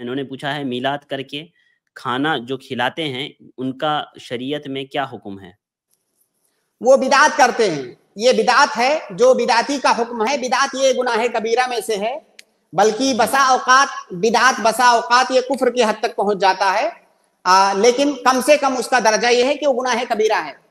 इन्होंने पूछा है मिलाद करके खाना जो खिलाते हैं उनका शरीयत में क्या हुक्म है वो बिदात करते हैं ये बिदात है जो बिदाती का हुक्म है बिदात ये गुनाह कबीरा में से है बल्कि बसा औकात बिदात बसा औकात ये कुफर की हद तक पहुंच जाता है आ, लेकिन कम से कम उसका दर्जा ये है कि वो गुनाह कबीरा है